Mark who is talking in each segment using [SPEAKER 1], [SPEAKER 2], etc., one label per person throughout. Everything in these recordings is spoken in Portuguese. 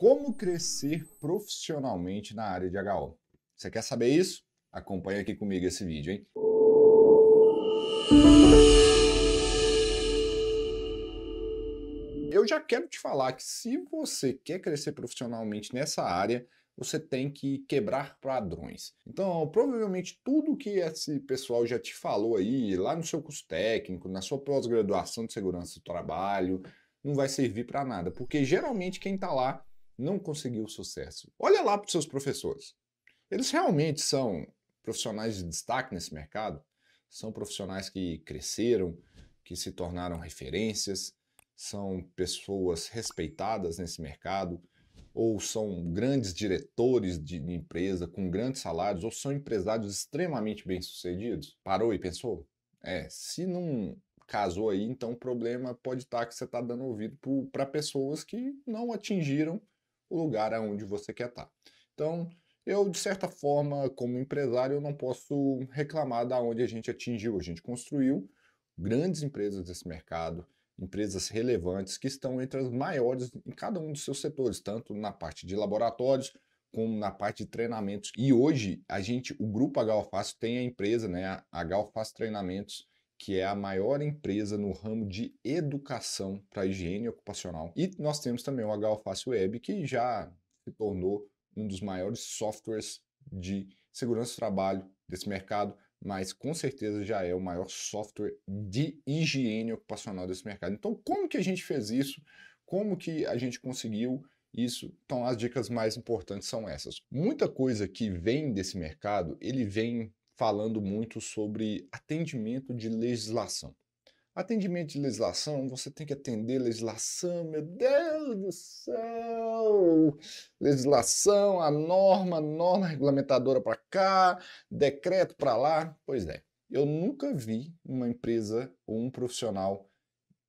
[SPEAKER 1] Como crescer profissionalmente na área de HO? Você quer saber isso? Acompanhe aqui comigo esse vídeo, hein? Eu já quero te falar que se você quer crescer profissionalmente nessa área, você tem que quebrar padrões. Então, provavelmente tudo que esse pessoal já te falou aí, lá no seu curso técnico, na sua pós-graduação de segurança do trabalho, não vai servir para nada, porque geralmente quem está lá não conseguiu sucesso. Olha lá para os seus professores. Eles realmente são profissionais de destaque nesse mercado? São profissionais que cresceram, que se tornaram referências, são pessoas respeitadas nesse mercado, ou são grandes diretores de empresa com grandes salários, ou são empresários extremamente bem-sucedidos? Parou e pensou? É, se não casou aí, então o problema pode estar que você está dando ouvido para pessoas que não atingiram o lugar aonde você quer estar. Tá. Então, eu, de certa forma, como empresário, eu não posso reclamar da onde a gente atingiu. A gente construiu grandes empresas desse mercado, empresas relevantes que estão entre as maiores em cada um dos seus setores, tanto na parte de laboratórios como na parte de treinamentos. E hoje a gente, o grupo H Alface tem a empresa, né, a H Treinamentos, que é a maior empresa no ramo de educação para higiene ocupacional. E nós temos também o HOFACE Web, que já se tornou um dos maiores softwares de segurança do trabalho desse mercado, mas com certeza já é o maior software de higiene ocupacional desse mercado. Então, como que a gente fez isso? Como que a gente conseguiu isso? Então, as dicas mais importantes são essas. Muita coisa que vem desse mercado, ele vem falando muito sobre atendimento de legislação. Atendimento de legislação, você tem que atender legislação, meu Deus do céu! Legislação, a norma, norma regulamentadora para cá, decreto para lá. Pois é, eu nunca vi uma empresa ou um profissional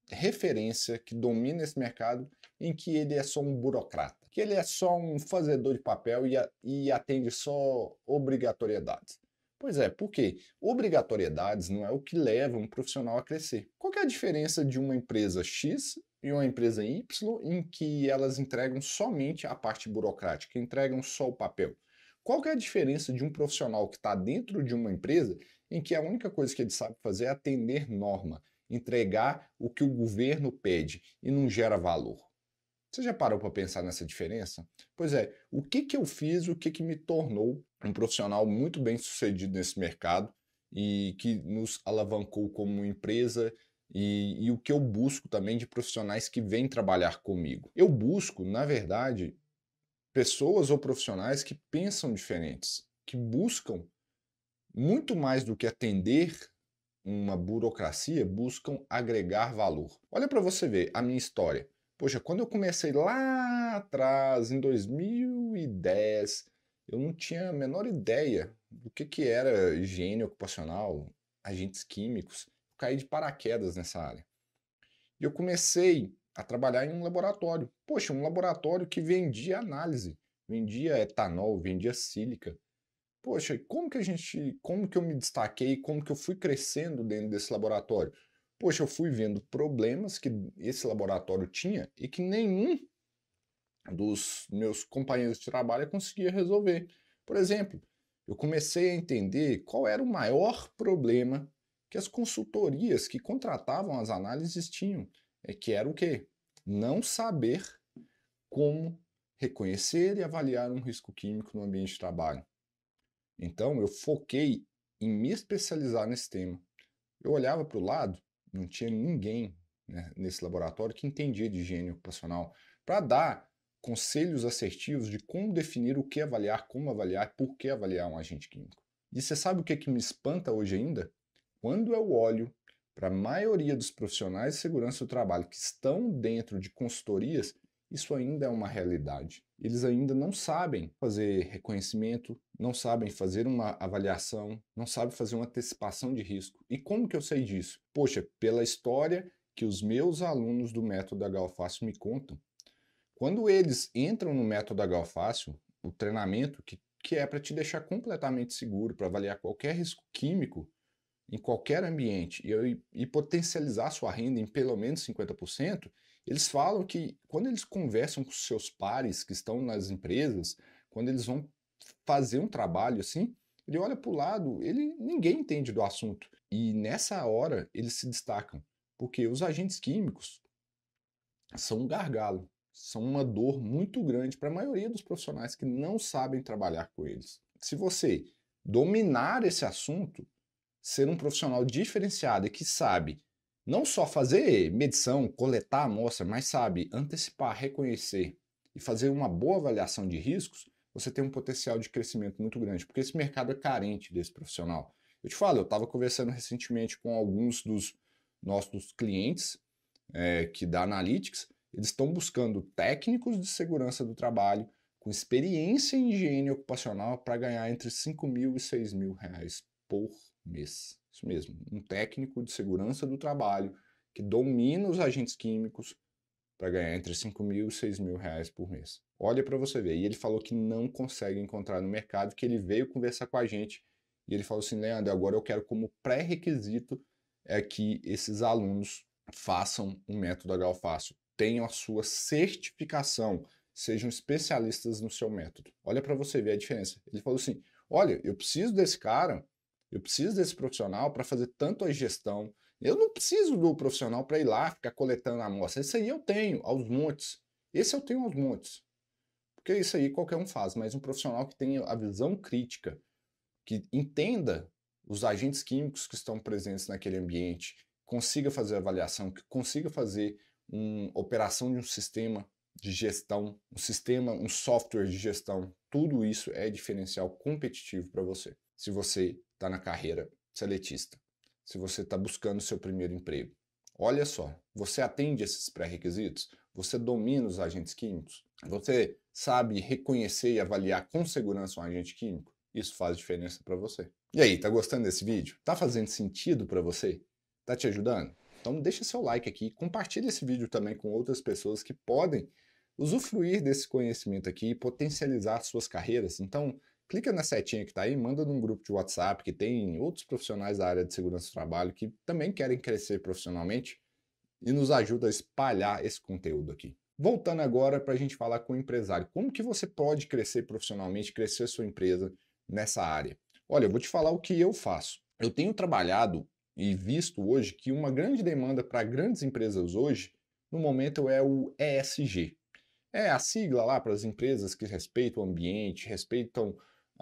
[SPEAKER 1] referência que domina esse mercado em que ele é só um burocrata, que ele é só um fazedor de papel e, a, e atende só obrigatoriedades. Pois é, porque obrigatoriedades não é o que leva um profissional a crescer. Qual é a diferença de uma empresa X e uma empresa Y em que elas entregam somente a parte burocrática, entregam só o papel? Qual é a diferença de um profissional que está dentro de uma empresa em que a única coisa que ele sabe fazer é atender norma, entregar o que o governo pede e não gera valor? Você já parou para pensar nessa diferença? Pois é, o que, que eu fiz, o que, que me tornou um profissional muito bem sucedido nesse mercado e que nos alavancou como empresa e, e o que eu busco também de profissionais que vêm trabalhar comigo? Eu busco, na verdade, pessoas ou profissionais que pensam diferentes, que buscam muito mais do que atender uma burocracia, buscam agregar valor. Olha para você ver a minha história. Poxa, quando eu comecei lá atrás, em 2010, eu não tinha a menor ideia do que, que era higiene ocupacional, agentes químicos. Eu caí de paraquedas nessa área. E eu comecei a trabalhar em um laboratório. Poxa, um laboratório que vendia análise, vendia etanol, vendia sílica. Poxa, como que a gente, como que eu me destaquei, como que eu fui crescendo dentro desse laboratório? Poxa, eu fui vendo problemas que esse laboratório tinha e que nenhum dos meus companheiros de trabalho conseguia resolver. Por exemplo, eu comecei a entender qual era o maior problema que as consultorias que contratavam as análises tinham, é que era o quê? Não saber como reconhecer e avaliar um risco químico no ambiente de trabalho. Então, eu foquei em me especializar nesse tema. Eu olhava para o lado, não tinha ninguém né, nesse laboratório que entendia de higiene ocupacional para dar conselhos assertivos de como definir o que avaliar, como avaliar, por que avaliar um agente químico. E você sabe o que, é que me espanta hoje ainda? Quando eu olho para a maioria dos profissionais de segurança do trabalho que estão dentro de consultorias, isso ainda é uma realidade eles ainda não sabem fazer reconhecimento, não sabem fazer uma avaliação, não sabem fazer uma antecipação de risco. E como que eu sei disso? Poxa, pela história que os meus alunos do método HOFácil me contam. Quando eles entram no método HOFácil, o treinamento que, que é para te deixar completamente seguro, para avaliar qualquer risco químico em qualquer ambiente e, e potencializar sua renda em pelo menos 50%, eles falam que quando eles conversam com seus pares que estão nas empresas, quando eles vão fazer um trabalho assim, ele olha para o lado, ele ninguém entende do assunto. E nessa hora eles se destacam, porque os agentes químicos são um gargalo, são uma dor muito grande para a maioria dos profissionais que não sabem trabalhar com eles. Se você dominar esse assunto, ser um profissional diferenciado e que sabe não só fazer medição, coletar amostra, mas sabe, antecipar, reconhecer e fazer uma boa avaliação de riscos, você tem um potencial de crescimento muito grande, porque esse mercado é carente desse profissional. Eu te falo, eu estava conversando recentemente com alguns dos nossos clientes é, que da Analytics, eles estão buscando técnicos de segurança do trabalho com experiência em higiene ocupacional para ganhar entre 5 mil e 6 mil reais por mês. Isso mesmo, um técnico de segurança do trabalho que domina os agentes químicos para ganhar entre 5 mil e 6 mil reais por mês. Olha para você ver. E ele falou que não consegue encontrar no mercado, que ele veio conversar com a gente e ele falou assim, Leandro, agora eu quero como pré-requisito é que esses alunos façam o método Agral Fácil, tenham a sua certificação, sejam especialistas no seu método. Olha para você ver a diferença. Ele falou assim, olha, eu preciso desse cara eu preciso desse profissional para fazer tanto a gestão. Eu não preciso do profissional para ir lá ficar coletando a amostra. Isso aí eu tenho aos montes. Esse eu tenho aos montes. Porque isso aí qualquer um faz, mas um profissional que tenha a visão crítica, que entenda os agentes químicos que estão presentes naquele ambiente, consiga fazer avaliação, que consiga fazer uma operação de um sistema de gestão, um sistema, um software de gestão, tudo isso é diferencial competitivo para você. Se você está na carreira seletista, se você está buscando seu primeiro emprego. Olha só, você atende esses pré-requisitos? Você domina os agentes químicos? Você sabe reconhecer e avaliar com segurança um agente químico? Isso faz diferença para você. E aí, tá gostando desse vídeo? Tá fazendo sentido para você? Tá te ajudando? Então deixa seu like aqui, compartilha esse vídeo também com outras pessoas que podem usufruir desse conhecimento aqui e potencializar suas carreiras. Então, clica na setinha que está aí, manda num grupo de WhatsApp que tem outros profissionais da área de segurança do trabalho que também querem crescer profissionalmente e nos ajuda a espalhar esse conteúdo aqui. Voltando agora para a gente falar com o empresário, como que você pode crescer profissionalmente, crescer sua empresa nessa área? Olha, eu vou te falar o que eu faço. Eu tenho trabalhado e visto hoje que uma grande demanda para grandes empresas hoje, no momento, é o ESG. É a sigla lá para as empresas que respeitam o ambiente, respeitam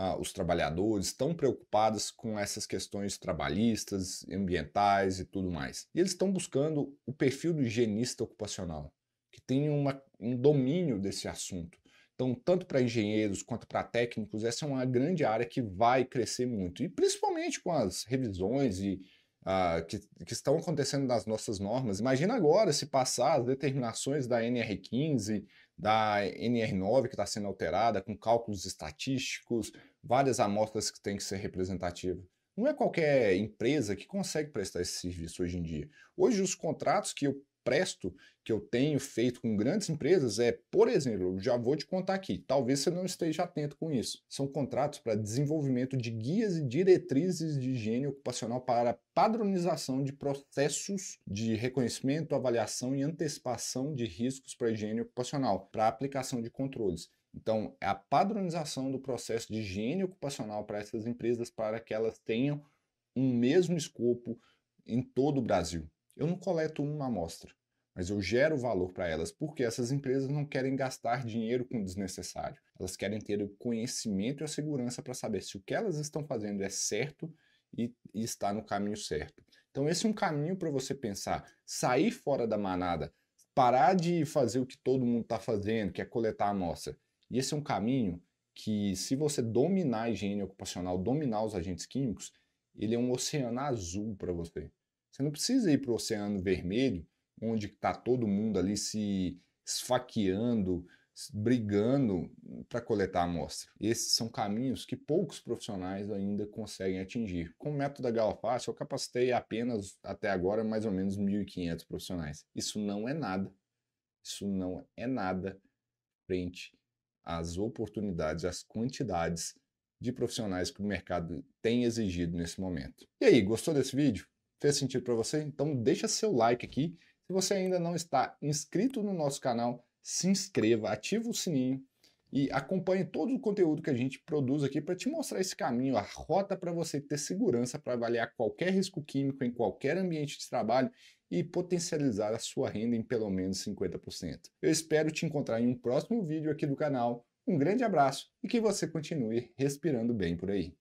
[SPEAKER 1] ah, os trabalhadores, estão preocupados com essas questões trabalhistas, ambientais e tudo mais. E eles estão buscando o perfil do higienista ocupacional, que tem uma, um domínio desse assunto. Então, tanto para engenheiros quanto para técnicos, essa é uma grande área que vai crescer muito. E principalmente com as revisões e que, que, estão acontecendo nas nossas normas. Imagina agora se passar as determinações da NR15, da NR9 que está sendo alterada, com cálculos estatísticos, várias amostras que têm que ser representativas. Não é qualquer empresa que consegue prestar esse serviço hoje em dia. Hoje, os contratos que eu presto, que eu tenho feito com grandes empresas é, por exemplo, já vou te contar aqui, talvez você não esteja atento com isso. São contratos para desenvolvimento de guias e diretrizes de higiene ocupacional para padronização de processos de reconhecimento, avaliação e antecipação de riscos para a higiene ocupacional, para aplicação de controles. Então, é a padronização do processo de higiene ocupacional para essas empresas para que elas tenham um mesmo escopo em todo o Brasil. Eu não coleto uma amostra, mas eu gero valor para elas, porque essas empresas não querem gastar dinheiro com o desnecessário. Elas querem ter o conhecimento e a segurança para saber se o que elas estão fazendo é certo e, e está no caminho certo. Então, esse é um caminho para você pensar, sair fora da manada, parar de fazer o que todo mundo está fazendo, que é coletar amostra. E esse é um caminho que, se você dominar a higiene ocupacional, dominar os agentes químicos, ele é um oceano azul para você. Você não precisa ir para o Oceano Vermelho, onde está todo mundo ali se esfaqueando, brigando para coletar amostra. Esses são caminhos que poucos profissionais ainda conseguem atingir. Com o método da eu capacitei apenas, até agora, mais ou menos 1.500 profissionais. Isso não é nada. Isso não é nada frente às oportunidades, às quantidades de profissionais que o mercado tem exigido nesse momento. E aí, gostou desse vídeo? Fez sentido para você? Então deixa seu like aqui. Se você ainda não está inscrito no nosso canal, se inscreva, ativa o sininho e acompanhe todo o conteúdo que a gente produz aqui para te mostrar esse caminho, a rota para você ter segurança para avaliar qualquer risco químico em qualquer ambiente de trabalho e potencializar a sua renda em pelo menos 50%. Eu espero te encontrar em um próximo vídeo aqui do canal. Um grande abraço e que você continue respirando bem por aí.